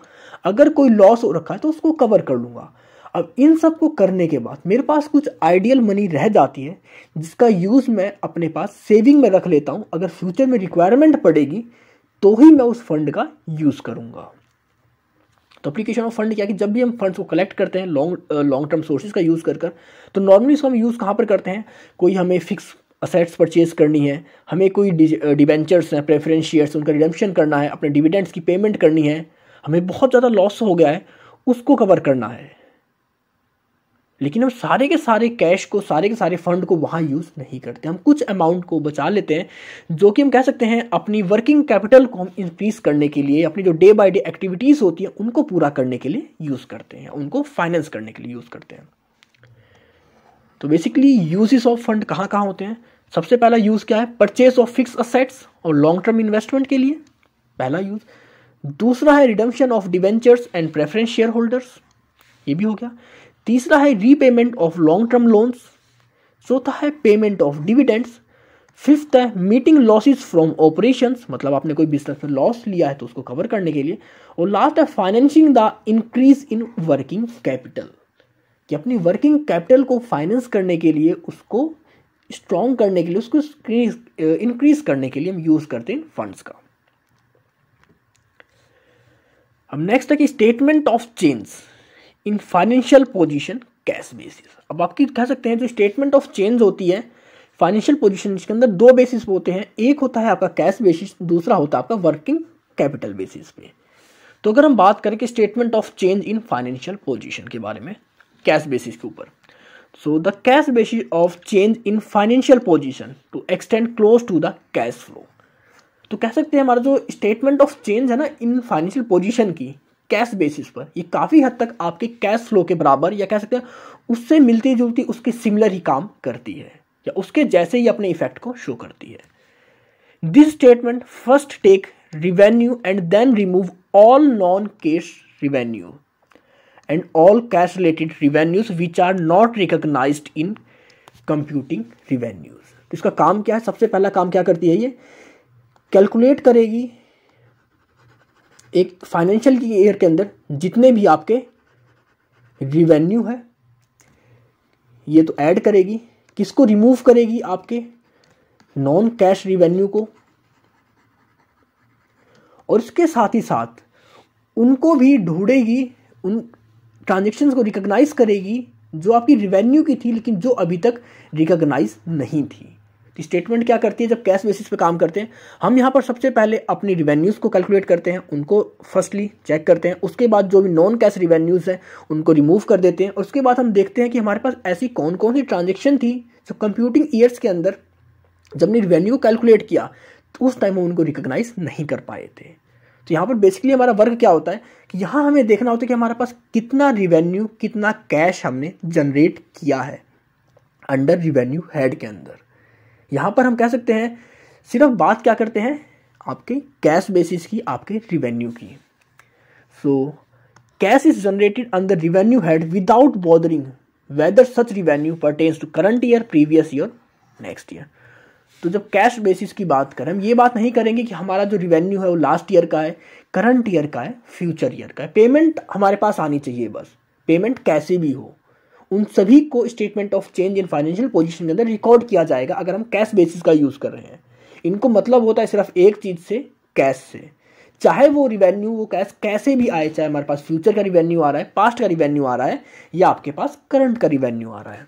अगर कोई लॉस हो रखा है तो उसको कवर कर लूँगा अब इन सब को करने के बाद मेरे पास कुछ आइडियल मनी रह जाती है जिसका यूज़ मैं अपने पास सेविंग में रख लेता हूँ अगर फ्यूचर में रिक्वायरमेंट पड़ेगी तो ही मैं उस फंड का यूज़ करूँगा तो अप्लीकेशन ऑफ फंड क्या कि जब भी हम फंड्स को कलेक्ट करते हैं लॉन्ग लॉन्ग टर्म सोर्सेज का यूज़ कर कर तो नॉर्मली इसको हम यूज़ कहाँ पर करते हैं कोई हमें फिक्स असेट्स परचेज करनी है हमें कोई डिबेंचर्स हैं प्रेफरेंस शेयर्स उनका रिडम्पशन करना है अपने डिविडेंड्स की पेमेंट करनी है हमें बहुत ज़्यादा लॉस हो गया है उसको कवर करना है लेकिन हम सारे के सारे कैश को सारे के सारे फंड को वहाँ यूज़ नहीं करते हम कुछ अमाउंट को बचा लेते हैं जो कि हम कह सकते हैं अपनी वर्किंग कैपिटल को हम इंक्रीज़ करने के लिए अपनी जो डे बाय डे एक्टिविटीज़ होती हैं उनको पूरा करने के लिए यूज़ करते हैं उनको फाइनेंस करने के लिए यूज़ करते हैं तो बेसिकली यूजेस ऑफ फंड कहाँ कहाँ होते हैं सबसे पहला यूज़ क्या है परचेज ऑफ फिक्स असेट्स और लॉन्ग टर्म इन्वेस्टमेंट के लिए पहला यूज़ दूसरा है redemption of debentures and preference share holders ये भी हो गया तीसरा है repayment of long term loans चौथा है पेमेंट ऑफ डिविडेंड्स फिफ्थ है मीटिंग लॉसेज फ्रॉम ऑपरेशंस मतलब आपने कोई बिजनेस में लॉस लिया है तो उसको कवर करने के लिए और लास्ट है financing the increase in working capital कि अपनी वर्किंग कैपिटल को फाइनेंस करने के लिए उसको स्ट्रॉन्ग करने के लिए उसको इंक्रीज करने के लिए हम यूज़ करते हैं फंड्स का अब नेक्स्ट है कि statement of change in financial position cash basis अब आपकी कह सकते हैं जो स्टेटमेंट ऑफ चेंज होती है फाइनेंशियल पोजिशन के अंदर दो बेसिस होते हैं एक होता है आपका कैश बेसिस दूसरा होता है आपका वर्किंग कैपिटल बेसिस पे तो अगर हम बात करें कि statement of change in financial position के बारे में कैश बेसिस के ऊपर so the cash basis of change in financial position to extend close to the cash flow तो कह सकते हैं हमारा जो स्टेटमेंट ऑफ चेंज है ना इन फाइनेंशियल पोजिशन की कैश बेसिस पर ये काफ़ी हद तक आपके कैश फ्लो के बराबर या कह सकते हैं उससे मिलती जुलती उसके सिमिलर ही काम करती है या उसके जैसे ही अपने इफेक्ट को शो करती है this statement first take revenue and then remove all non cash revenue and all cash related revenues which are not recognize in computing revenues इसका काम क्या है सबसे पहला काम क्या करती है ये कैलकुलेट करेगी एक फाइनेंशियल की ईयर के अंदर जितने भी आपके रिवेन्यू है ये तो ऐड करेगी किसको रिमूव करेगी आपके नॉन कैश रिवेन्यू को और इसके साथ ही साथ उनको भी ढूंढेगी उन ट्रांजेक्शन्स को रिकॉग्नाइज करेगी जो आपकी रिवेन्यू की थी लेकिन जो अभी तक रिकॉग्नाइज नहीं थी कि स्टेटमेंट क्या करती है जब कैश बेसिस पे काम करते हैं हम यहाँ पर सबसे पहले अपनी रिवेन्यूज़ को कैलकुलेट करते हैं उनको फर्स्टली चेक करते हैं उसके बाद जो भी नॉन कैश रिवेन्यूज़ हैं उनको रिमूव कर देते हैं और उसके बाद हम देखते हैं कि हमारे पास ऐसी कौन कौन सी ट्रांजेक्शन थी जो कंप्यूटिंग ईयर्स के अंदर जब ने रिवेन्यू कैलकुलेट किया तो उस टाइम हम उनको रिकोगनाइज नहीं कर पाए थे तो यहाँ पर बेसिकली हमारा वर्क क्या होता है कि यहाँ हमें देखना होता है कि हमारे पास कितना रिवेन्यू कितना कैश हमने जनरेट किया है अंडर रिवेन्यू हेड के अंदर यहाँ पर हम कह सकते हैं सिर्फ बात क्या करते हैं आपके कैश बेसिस की आपके रिवेन्यू की so cash is generated under revenue head without bothering whether such revenue pertains to current year previous year next year तो जब कैश बेसिस की बात करें हम ये बात नहीं करेंगे कि हमारा जो रिवेन्यू है वो लास्ट ईयर का है करंट ईयर का है फ्यूचर ईयर का है पेमेंट हमारे पास आनी चाहिए बस पेमेंट कैसे भी हो उन सभी को statement of change in financial position के अंदर रिकॉर्ड किया जाएगा अगर हम कैश बेसिस का यूज़ कर रहे हैं इनको मतलब होता है सिर्फ एक चीज़ से कैश से चाहे वो रिवेन्यू वो कैश कैसे भी आए चाहे हमारे पास फ्यूचर का रिवेन्यू आ रहा है पास्ट का रिवेन्यू आ रहा है या आपके पास करंट का रिवेन्यू आ रहा है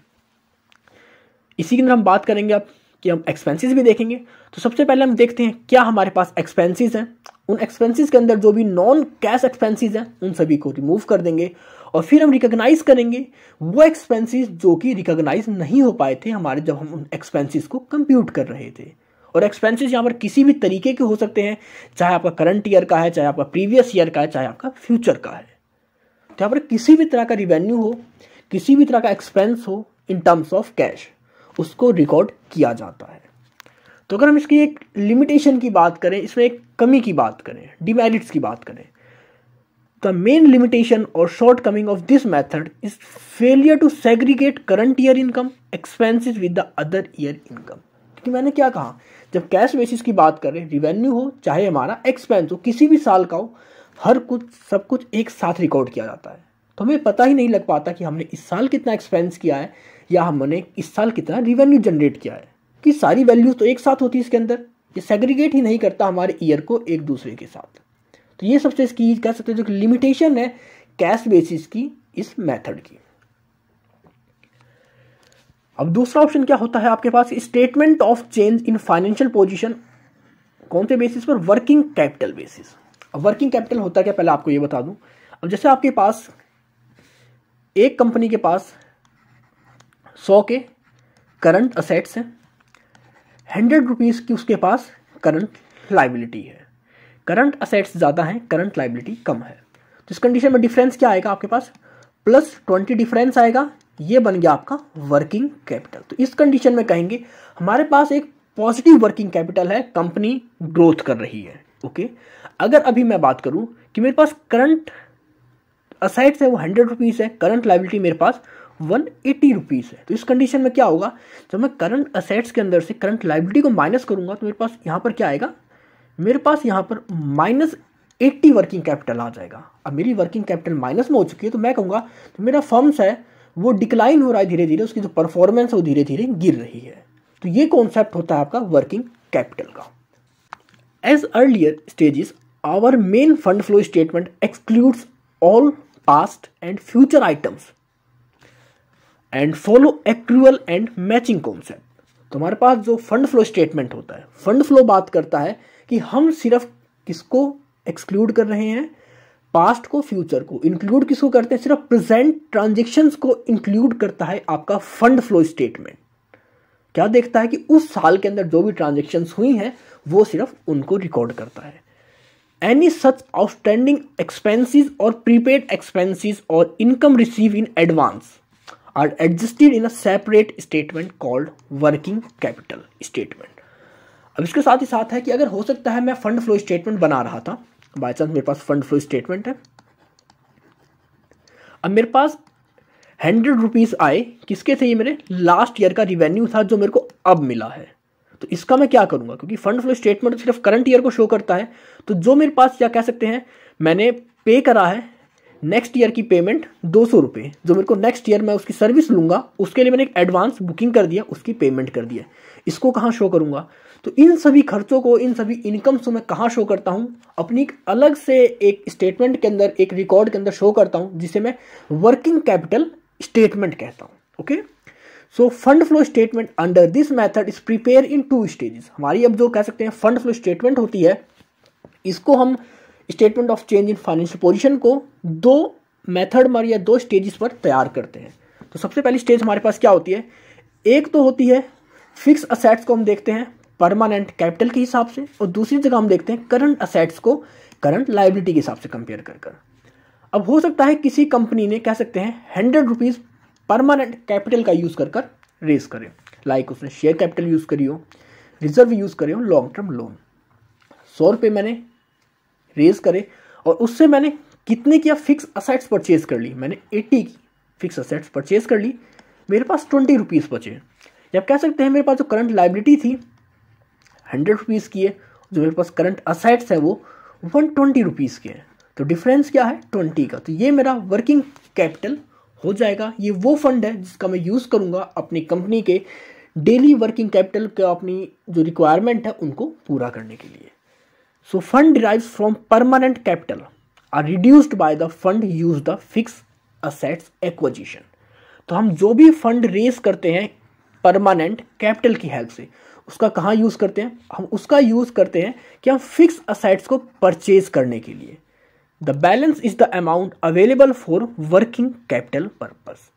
इसी के अंदर हम बात करेंगे अब कि हम एक्सपेंसेस भी देखेंगे तो सबसे पहले हम देखते हैं क्या हमारे पास एक्सपेंसेस हैं उन एक्सपेंसेस के अंदर जो भी नॉन कैश एक्सपेंसेस हैं उन सभी को रिमूव कर देंगे और फिर हम रिकॉग्नाइज करेंगे वो एक्सपेंसेस जो कि रिकॉग्नाइज नहीं हो पाए थे हमारे जब हम उन एक्सपेंसेस को कंप्यूट कर रहे थे और एक्सपेंसेस यहाँ पर किसी भी तरीके के हो सकते हैं चाहे आपका करंट ईयर का है चाहे आपका प्रीवियस ईयर का है चाहे आपका फ्यूचर का है तो यहाँ पर किसी भी तरह का रिवेन्यू हो किसी भी तरह का एक्सपेंस हो इन टर्म्स ऑफ कैश उसको रिकॉर्ड किया जाता है तो अगर हम इसकी एक लिमिटेशन की बात करें इसमें एक कमी की बात करें डिमेरिट्स की बात करें मेन लिमिटेशन और or shortcoming of this method is failure to segregate current year income expenses with the other year income. कि मैंने क्या कहा जब कैश बेसिस की बात करें रिवेन्यू हो चाहे हमारा एक्सपेंस हो किसी भी साल का हो हर कुछ सब कुछ एक साथ रिकॉर्ड किया जाता है तो हमें पता ही नहीं लग पाता कि हमने इस साल कितना एक्सपेंस किया है या हमने इस साल कितना रिवेन्यू जनरेट किया है कि सारी वैल्यूज तो एक साथ होती है इसके अंदर ये सेग्रीगेट ही नहीं करता हमारे ईयर को एक दूसरे के साथ तो ये सबसे इसकी कह सकते हैं जो लिमिटेशन है कैश बेसिस की इस मेथड की अब दूसरा ऑप्शन क्या होता है आपके पास statement of change in financial position कौन से बेसिस पर वर्किंग कैपिटल बेसिस अब वर्किंग कैपिटल होता क्या पहले आपको ये बता दूं अब जैसे आपके पास एक कंपनी के पास सौ के करंट असेट्स हैं हंड्रेड रुपीज़ की उसके पास करंट लाइबिलिटी है करंट असेट्स ज़्यादा हैं करंट लाइबिलिटी कम है तो इस कंडीशन में डिफरेंस क्या आएगा आपके पास प्लस ट्वेंटी डिफरेंस आएगा ये बन गया आपका वर्किंग कैपिटल तो इस कंडीशन में कहेंगे हमारे पास एक पॉजिटिव वर्किंग कैपिटल है कंपनी ग्रोथ कर रही है ओके अगर अभी मैं बात करूं कि मेरे पास करंट असाइड्स है वो हंड्रेड रुपीज़ है करंट लाइबिलिटी मेरे पास वन एटी रुपीज़ है तो इस कंडीशन में क्या होगा जब मैं करंट असेट्स के अंदर से करंट लाइबिलिटी को माइनस करूंगा तो मेरे पास यहाँ पर क्या आएगा मेरे पास यहाँ पर माइनस एट्टी वर्किंग कैपिटल आ जाएगा अब मेरी वर्किंग कैपिटल माइनस में हो चुकी है तो मैं कहूँगा तो मेरा फर्म्स है वो डिक्लाइन हो रहा है धीरे धीरे उसकी जो परफॉर्मेंस है वो धीरे धीरे गिर रही है तो ये कॉन्सेप्ट होता है आपका वर्किंग कैपिटल का as earlier stages our main fund flow statement excludes all past and future items and follow accrual and matching concept तो हमारे पास जो फंड फ्लो स्टेटमेंट होता है फंड फ्लो बात करता है कि हम सिर्फ किसको एक्सक्लूड कर रहे हैं पास्ट को फ्यूचर को इंक्लूड किसको करते हैं सिर्फ प्रेजेंट ट्रांजेक्शन्स को इंक्लूड करता है आपका फंड फ्लो स्टेटमेंट क्या देखता है कि उस साल के अंदर जो भी ट्रांजेक्शन्स हुई हैं वो सिर्फ उनको रिकॉर्ड करता है एनी सच आउटस्टैंडिंग एक्सपेंसिस और प्रीपेड एक्सपेंसिस और income receive in advance are adjusted in a separate statement called working capital statement अब इसके साथ ही साथ है कि अगर हो सकता है मैं फंड फ्लो स्टेटमेंट बना रहा था बाई चांस मेरे पास फंड फ्लो स्टेटमेंट है अब मेरे पास हंड्रेड रुपीज़ आए किसके थे ये मेरे लास्ट ईयर का रिवेन्यू था जो मेरे को अब मिला है तो इसका मैं क्या करूँगा क्योंकि फंड फ्लो स्टेटमेंट सिर्फ करंट ईयर को शो करता है तो जो मेरे पास क्या कह सकते हैं मैंने पे करा है नेक्स्ट ईयर की पेमेंट दो सौ रुपये जो मेरे को नेक्स्ट ईयर मैं उसकी सर्विस लूँगा उसके लिए मैंने एक एडवांस बुकिंग कर दिया उसकी पेमेंट कर दिया इसको कहाँ शो करूँगा तो इन सभी खर्चों को इन सभी इनकम्स को मैं कहाँ शो करता हूँ अपनी अलग से एक स्टेटमेंट के अंदर एक रिकॉर्ड के अंदर शो करता हूँ जिसे मैं वर्किंग कैपिटल स्टेटमेंट कहता हूँ okay so fund flow statement under this method is prepare in two stages हमारी अब जो कह सकते हैं फंड फ्लो स्टेटमेंट होती है इसको हम statement of change in financial position को दो मेथड मार या दो स्टेजेस पर तैयार करते हैं तो सबसे पहली स्टेज हमारे पास क्या होती है एक तो होती है फिक्स असेट्स को हम देखते हैं परमानेंट कैपिटल के हिसाब से और दूसरी जगह हम देखते हैं करंट असेट्स को करंट लाइबिलिटी के हिसाब से कंपेयर कर कर अब हो सकता है किसी कंपनी ने कह सकते हैं हंड्रेड रुपीज़ परमानेंट कैपिटल का यूज़ कर कर रेस करें लाइक उसने शेयर कैपिटल यूज़ करी हो रिजर्व यूज़ करे हो लॉन्ग टर्म लोन सौ रुपये मैंने रेज करे और उससे मैंने कितने की फिक्स असेट्स परचेज कर ली मैंने एट्टी की फिक्स असेट्स परचेज कर ली मेरे पास ट्वेंटी रुपीज़ बचे या कह सकते हैं मेरे पास जो करंट लाइबिलिटी थी हंड्रेड रुपीज़ की है जो मेरे पास करंट असेट्स है वो वन ट्वेंटी रुपीज़ के हैं तो डिफरेंस क्या है ट्वेंटी का तो ये मेरा वर्किंग कैपिटल हो जाएगा ये वो फंड है जिसका मैं यूज़ करूँगा अपनी कंपनी के डेली वर्किंग कैपिटल का अपनी जो रिक्वायरमेंट है उनको पूरा करने के लिए so fund derive from permanent capital are reduced by the fund use the fix assets acquisition. तो हम जो भी फंड रेज करते हैं परमानेंट कैपिटल की हेल्प से उसका कहाँ यूज़ करते हैं हम उसका यूज़ करते हैं कि हम फिक्स असेट्स को परचेज करने के लिए the balance is the amount available for working capital purpose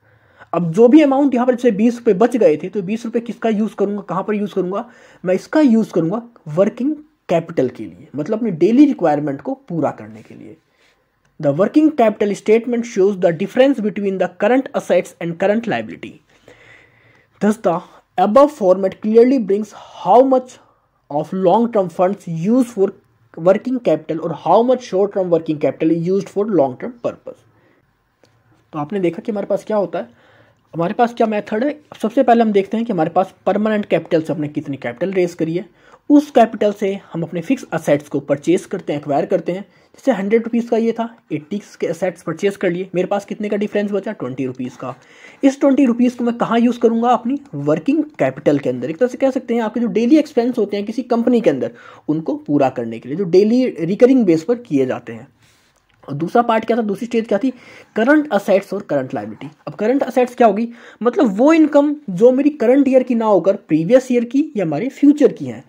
अब जो भी अमाउंट यहाँ पर जैसे बीस रुपये बच गए थे तो बीस रुपये किसका यूज़ करूँगा कहाँ पर यूज़ करूँगा मैं इसका यूज़ करूँगा वर्किंग कैपिटल के लिए मतलब अपनी डेली रिक्वायरमेंट को पूरा करने के लिए the working capital statement shows the difference between the current assets and current liability thus the above format clearly brings how much of long term funds use for working capital और how much short term working capital use for long term purpose तो आपने देखा कि हमारे पास क्या होता है हमारे पास क्या मेथड है सबसे पहले हम देखते हैं कि हमारे पास परमानेंट कैपिटल से हमने कितनी कैपिटल रेस करी है उस कैपिटल से हम अपने फिक्स असेट्स को परचेज करते हैं एक्वायर करते हैं जैसे हंड्रेड रुपीज़ का ये था एट्टी के असेट्स परचेस कर लिए मेरे पास कितने का डिफरेंस बचा ट्वेंटी रुपीज़ का इस ट्वेंटी रुपीज़ को मैं कहाँ यूज़ करूँगा अपनी वर्किंग कैपिटल के अंदर एक तरह से कह सकते हैं आपके जो डेली एक्सपेंस होते हैं किसी कंपनी के अंदर उनको पूरा करने के लिए जो डेली रिकरिंग बेस पर किए जाते हैं और दूसरा पार्ट क्या था दूसरी स्टेज क्या थी करंट असेट्स और करंट लाइबिलिटी अब करंट असेट्स क्या होगी मतलब वो इनकम जो मेरी करंट ईयर की ना होकर प्रीवियस ईयर की या हमारे फ्यूचर की हैं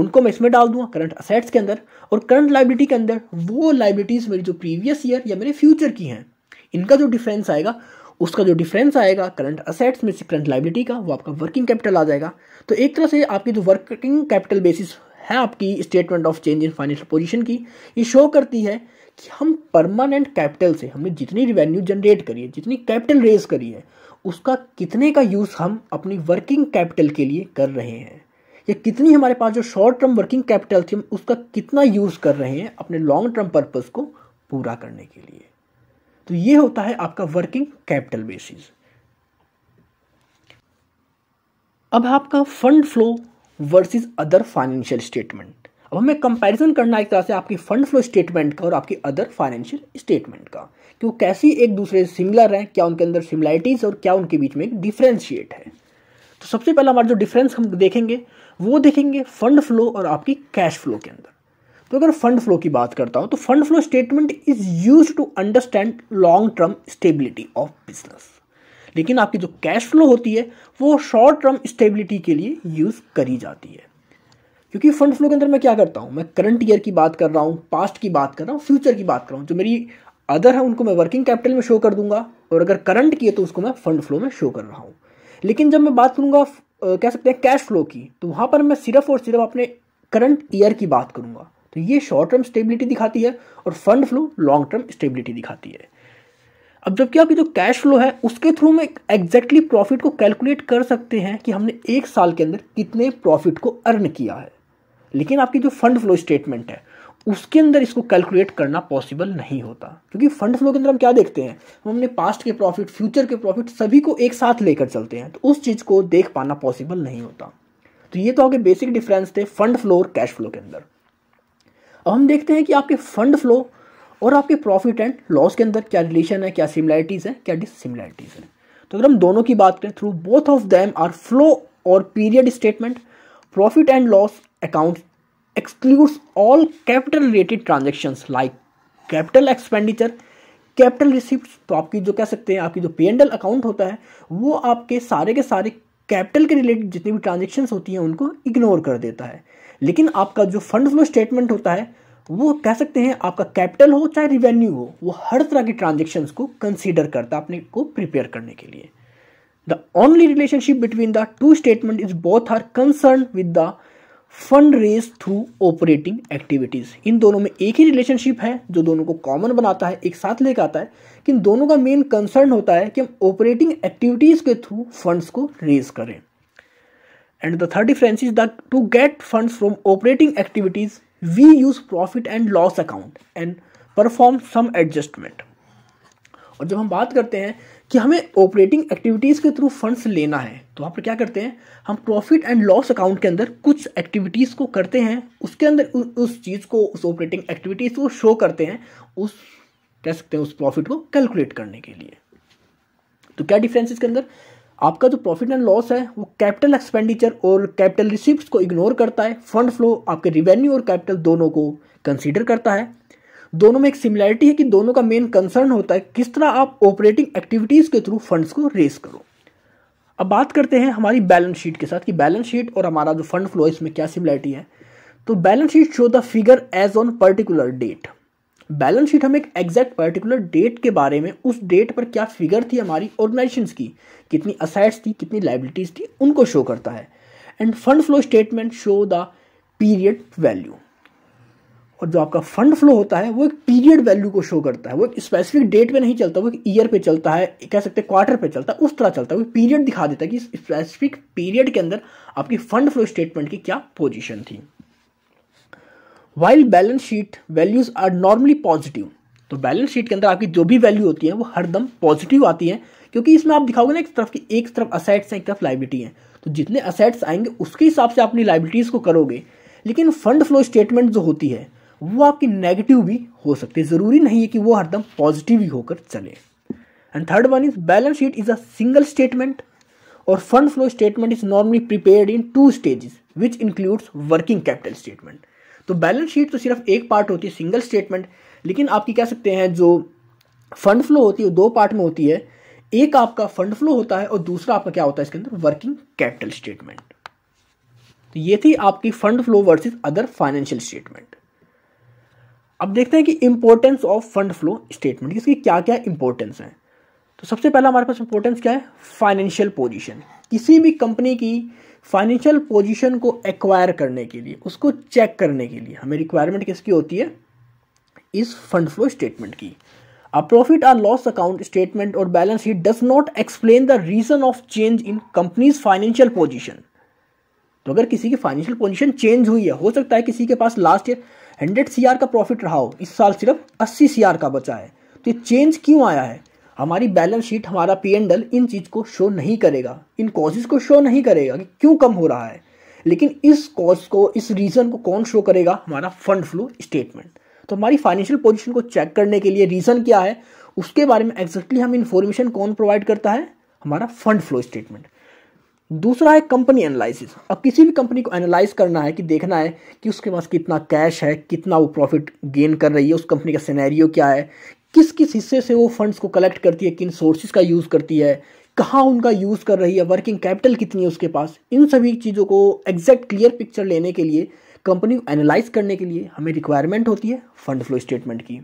उनको मैं इसमें डाल दूंगा करंट असेट्स के अंदर और करंट लाइबिलिटी के अंदर वो लाइबिलिटीज़ मेरी जो प्रीवियस ईयर या मेरे फ्यूचर की हैं इनका जो डिफरेंस आएगा उसका जो डिफरेंस आएगा करंट असेट्स में से करंट लाइबिलिटी का वो आपका वर्किंग कैपिटल आ जाएगा तो एक तरह से आपकी जो वर्किंग कैपिटल बेसिस है आपकी statement of change in financial position की ये शो करती है कि हम परमानेंट कैपिटल से हमने जितनी रिवेन्यू जनरेट करी है जितनी कैपिटल रेज करी है उसका कितने का यूज़ हम अपनी वर्किंग कैपिटल के लिए कर रहे हैं या कितनी हमारे पास जो शॉर्ट टर्म वर्किंग कैपिटल थी उसका कितना यूज़ कर रहे हैं अपने लॉन्ग टर्म पर्पज़ को पूरा करने के लिए तो ये होता है आपका वर्किंग कैपिटल बेसिस अब आपका fund flow versus other financial statement अब हमें कंपैरिजन करना एक तरह से आपकी फंड फ्लो स्टेटमेंट का और आपकी अदर फाइनेंशियल स्टेटमेंट का कि वो कैसी एक दूसरे से सिमिलर हैं क्या उनके अंदर सिमिलैरिटीज़ और क्या उनके बीच में एक डिफ्रेंशिएट है तो सबसे पहला हमारा जो डिफरेंस हम देखेंगे वो देखेंगे फंड फ्लो और आपकी कैश फ्लो के अंदर तो अगर फंड फ्लो की बात करता हूं तो fund flow statement is use to understand long term stability of business लेकिन आपकी जो कैश फ्लो होती है वो शॉर्ट टर्म स्टेबिलिटी के लिए यूज़ करी जाती है क्योंकि फंड फ्लो के अंदर मैं क्या करता हूं मैं करंट ईयर की बात कर रहा हूँ पास्ट की बात कर रहा हूँ फ्यूचर की बात कर रहा हूँ जो मेरी अदर है उनको मैं वर्किंग कैपिटल में शो कर दूंगा और अगर करंट की है तो उसको मैं फंड फ्लो में शो कर रहा हूँ लेकिन जब मैं बात करूँगा कह सकते हैं कैश फ्लो की तो वहाँ पर मैं सिर्फ और सिर्फ अपने करंट ईयर की बात करूँगा तो ये शॉर्ट टर्म स्टेबिलिटी दिखाती है और fund flow long term stability दिखाती है अब जबकि आपकी जो कैश फ्लो है उसके थ्रू में एग्जैक्टली प्रॉफिट को कैलकुलेट कर सकते हैं कि हमने एक साल के अंदर कितने प्रॉफिट को अर्न किया है लेकिन आपकी जो फंड फ्लो स्टेटमेंट है उसके अंदर इसको कैलकुलेट करना पॉसिबल नहीं होता क्योंकि फंड फ्लो के अंदर हम क्या देखते हैं हम अपने पास्ट के प्रॉफिट फ्यूचर के प्रॉफिट सभी को एक साथ लेकर चलते हैं तो उस चीज़ को देख पाना पॉसिबल नहीं होता तो ये तो आपके बेसिक डिफरेंस थे फंड फ्लो और कैश फ्लो के अंदर अब हम देखते हैं कि आपके फंड फ्लो और आपके प्रॉफिट एंड लॉस के अंदर क्या रिलेशन है क्या सिमिलैरिटीज़ है क्या डिसिमिलैरिटीज़ है तो अगर हम दोनों की बात करें through both of them are flow और period statement profit and loss account excludes all capital related transactions like capital expenditure capital receipt तो आपकी जो कह सकते हैं आपकी जो पी एंडल अकाउंट होता है वो आपके सारे के सारे कैपिटल के रिलेटेड जितनी भी ट्रांजेक्शन होती हैं उनको इग्नोर कर देता है लेकिन आपका जो फंड फ्लो स्टेटमेंट होता है वो कह सकते हैं आपका कैपिटल हो चाहे रिवेन्यू हो वो हर तरह की ट्रांजेक्शन को कंसिडर करता है अपने को प्रिपेयर करने के लिए the only relationship between the two statement is both are concern with the fund raise through operating activities इन दोनों में एक ही रिलेशनशिप है जो दोनों को कॉमन बनाता है एक साथ लेकर आता है कि इन दोनों का मेन कंसर्न होता है कि हम ऑपरेटिंग एक्टिविटीज़ के थ्रू फंड्स को रेज करें and the third difference is the to get funds from operating activities we use profit and loss account and perform some adjustment और जब हम बात करते हैं कि हमें ऑपरेटिंग एक्टिविटीज़ के थ्रू फंड्स लेना है तो वहाँ पर क्या करते हैं हम प्रॉफिट एंड लॉस अकाउंट के अंदर कुछ एक्टिविटीज़ को करते हैं उसके अंदर उ, उस चीज़ को उस ऑपरेटिंग एक्टिविटीज़ को शो करते हैं उस कह सकते हैं उस प्रॉफिट को कैलकुलेट करने के लिए तो क्या डिफरेंस इसके अंदर आपका जो प्रॉफिट एंड लॉस है वो कैपिटल एक्सपेंडिचर और कैपिटल रिसिप्ट को इग्नोर करता है फंड फ्लो आपके रिवेन्यू और कैपिटल दोनों को कंसिडर करता है दोनों में एक सिमिलैरिटी है कि दोनों का मेन कंसर्न होता है किस तरह आप ऑपरेटिंग एक्टिविटीज़ के थ्रू फंड्स को रेस करो अब बात करते हैं हमारी बैलेंस शीट के साथ कि बैलेंस शीट और हमारा जो फंड फ्लो है इसमें क्या सिमिलैरिटी है तो balance sheet show the figure as on particular date balance sheet हमें एक एग्जैक्ट पर्टिकुलर डेट के बारे में उस डेट पर क्या फिगर थी हमारी ऑर्गेनाइजेशन की कितनी असाइट्स थी कितनी लाइबिलिटीज़ थी उनको शो करता है and fund flow statement show the period value और जो आपका फंड फ्लो होता है वो एक पीरियड वैल्यू को शो करता है वो एक स्पेसिफिक डेट पे नहीं चलता वो एक ईयर पे चलता है कह सकते हैं क्वार्टर पे चलता है उस तरह चलता है वो पीरियड दिखा देता है कि स्पेसिफिक पीरियड के अंदर आपकी फंड फ्लो स्टेटमेंट की क्या पोजिशन थी while balance sheet values are normally positive तो बैलेंस शीट के अंदर आपकी जो भी वैल्यू होती है वो हरदम पॉजिटिव आती है क्योंकि इसमें आप दिखाओगे ना एक तरफ की एक तरफ असेट्स हैं एक तरफ लाइबिलिटी हैं तो जितने असेट्स आएंगे उसके हिसाब से आप अपनी लाइबिलिटीज़ को करोगे लेकिन फंड फ्लो स्टेटमेंट जो होती है वो आपकी नेगेटिव भी हो सकती है ज़रूरी नहीं है कि वो हरदम पॉजिटिव ही होकर चले and third one is balance sheet is a single statement और fund flow statement is normally prepared in two stages which includes working capital statement तो बैलेंस शीट तो सिर्फ एक पार्ट होती है सिंगल स्टेटमेंट लेकिन आपकी कह सकते हैं जो फंड फ्लो होती है दो पार्ट में होती है एक आपका फंड फ्लो होता है और दूसरा आपका क्या होता है इसके अंदर वर्किंग कैपिटल स्टेटमेंट तो ये थी आपकी fund flow versus other financial statement अब देखते हैं कि importance of fund flow statement इसकी क्या क्या इंपॉर्टेंस है तो सबसे पहला हमारे पास इंपॉर्टेंस क्या है फाइनेंशियल पोजिशन किसी भी कंपनी की फाइनेंशियल पोजिशन को एक्वायर करने के लिए उसको चेक करने के लिए हमें रिक्वायरमेंट किसकी होती है इस फंड फ्लो स्टेटमेंट की अ प्रॉफिट और लॉस अकाउंट स्टेटमेंट और balance sheet does not explain the reason of change in company's financial position तो अगर किसी की फाइनेंशियल पोजिशन चेंज हुई है हो सकता है किसी के पास लास्ट ईयर हंड्रेड सी का प्रॉफिट रहा हो इस साल सिर्फ अस्सी सी का बचा है तो ये चेंज क्यों आया है हमारी बैलेंस शीट हमारा पी एंड एल इन चीज़ को शो नहीं करेगा इन कॉजेज़ को शो नहीं करेगा कि क्यों कम हो रहा है लेकिन इस कॉज को इस रीज़न को कौन शो करेगा हमारा फंड फ्लो स्टेटमेंट तो हमारी फाइनेंशियल पोजिशन को चेक करने के लिए रीज़न क्या है उसके बारे में एग्जैक्टली exactly हम इन्फॉर्मेशन कौन प्रोवाइड करता है हमारा फंड फ्लो स्टेटमेंट दूसरा है कंपनी एनालिसिस अब किसी भी कंपनी को एनालाइज करना है कि देखना है कि उसके पास कितना कैश है कितना वो प्रॉफिट गेन कर रही है उस कंपनी का सिनेरियो क्या है किस किस हिस्से से वो फंड्स को कलेक्ट करती है किन सोर्सेज का यूज़ करती है कहाँ उनका यूज़ कर रही है वर्किंग कैपिटल कितनी है उसके पास इन सभी चीज़ों को एग्जैक्ट क्लियर पिक्चर लेने के लिए कंपनी को एनालाइज करने के लिए हमें रिक्वायरमेंट होती है फंड फ्लो स्टेटमेंट की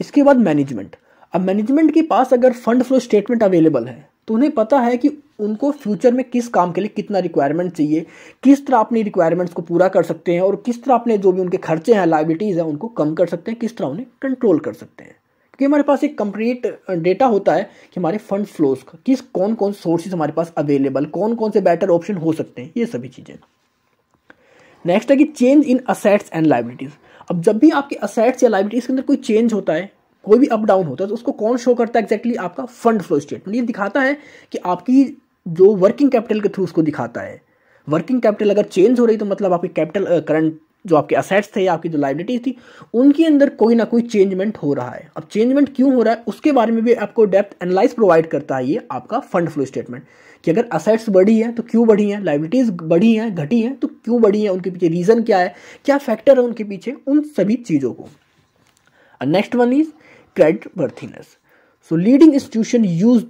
इसके बाद मैनेजमेंट अब मैनेजमेंट के पास अगर फंड फ्लो स्टेटमेंट अवेलेबल है तो उन्हें पता है कि उनको फ्यूचर में किस काम के लिए कितना रिक्वायरमेंट चाहिए किस तरह अपनी रिक्वायरमेंट्स को पूरा कर सकते हैं और किस तरह अपने जो भी उनके खर्चे हैं लाइबिलिटीज़ हैं उनको कम कर सकते हैं किस तरह उन्हें कंट्रोल कर सकते हैं क्योंकि हमारे पास एक कंप्लीट डेटा होता है कि हमारे फंड फ्लोज का किस कौन कौन सोर्सेज हमारे पास अवेलेबल कौन कौन से बेटर ऑप्शन हो सकते हैं ये सभी चीज़ें नेक्स्ट है कि change in assets and liabilities अब जब भी आपके असेट्स या लाइबिलिटीज़ के अंदर कोई चेंज होता है कोई भी अप डाउन होता है तो उसको कौन शो करता है एक्जैक्टली आपका फंड फ्लो स्टेटमेंट ये दिखाता है कि आपकी जो वर्किंग कैपिटल के थ्रू उसको दिखाता है वर्किंग कैपिटल अगर चेंज हो रही तो मतलब आपके कैपिटल करंट जो आपके असेट्स थे या आपकी जो लाइबिलिटीज थी उनके अंदर कोई ना कोई चेंजमेंट हो रहा है अब चेंजमेंट क्यों हो रहा है उसके बारे में भी आपको डेप्थ एनालाइज प्रोवाइड करता है ये आपका फंड फ्लो स्टेटमेंट कि अगर असेट्स बढ़ी हैं तो क्यों बढ़ी हैं लाइबिलिटीज बढ़ी हैं घटी हैं तो क्यों बढ़ी हैं उनके पीछे रीज़न क्या है क्या फैक्टर है उनके पीछे उन सभी चीज़ों को next one is creditworthiness. So leading institution use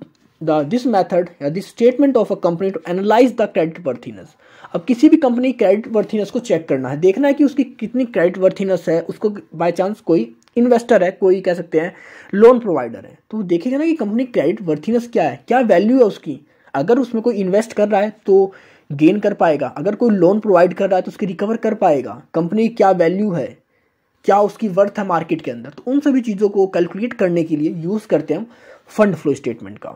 the this method या this statement of a company to analyze the creditworthiness. अब किसी भी कंपनी क्रेडिट वर्थीनेस को चेक करना है देखना है कि उसकी कितनी क्रेडिट वर्थीनेस है उसको बाई चांस कोई इन्वेस्टर है कोई कह सकते हैं लोन प्रोवाइडर है तो देखेगा ना कि कंपनी क्रेडिट वर्थिनेस क्या है क्या वैल्यू है उसकी अगर उसमें कोई इन्वेस्ट कर रहा है तो गेन कर पाएगा अगर कोई लोन प्रोवाइड कर रहा है तो उसकी रिकवर कर पाएगा कंपनी क्या वैल्यू है क्या उसकी वर्थ है मार्केट के अंदर तो उन सभी चीज़ों को कैलकुलेट करने के लिए यूज़ करते हैं हम फंड फ्लो स्टेटमेंट का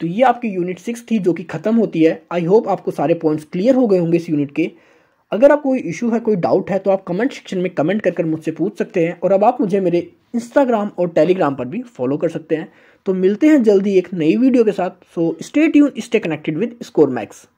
तो ये आपकी यूनिट सिक्स थी जो कि ख़त्म होती है आई होप आपको सारे पॉइंट्स क्लियर हो गए होंगे इस यूनिट के अगर आपको कोई इशू है कोई डाउट है तो आप कमेंट सेक्शन में कमेंट कर कर मुझसे पूछ सकते हैं और अब आप मुझे मेरे इंस्टाग्राम और टेलीग्राम पर भी फॉलो कर सकते हैं तो मिलते हैं जल्दी एक नई वीडियो के साथ so stay tune stay connected with Score max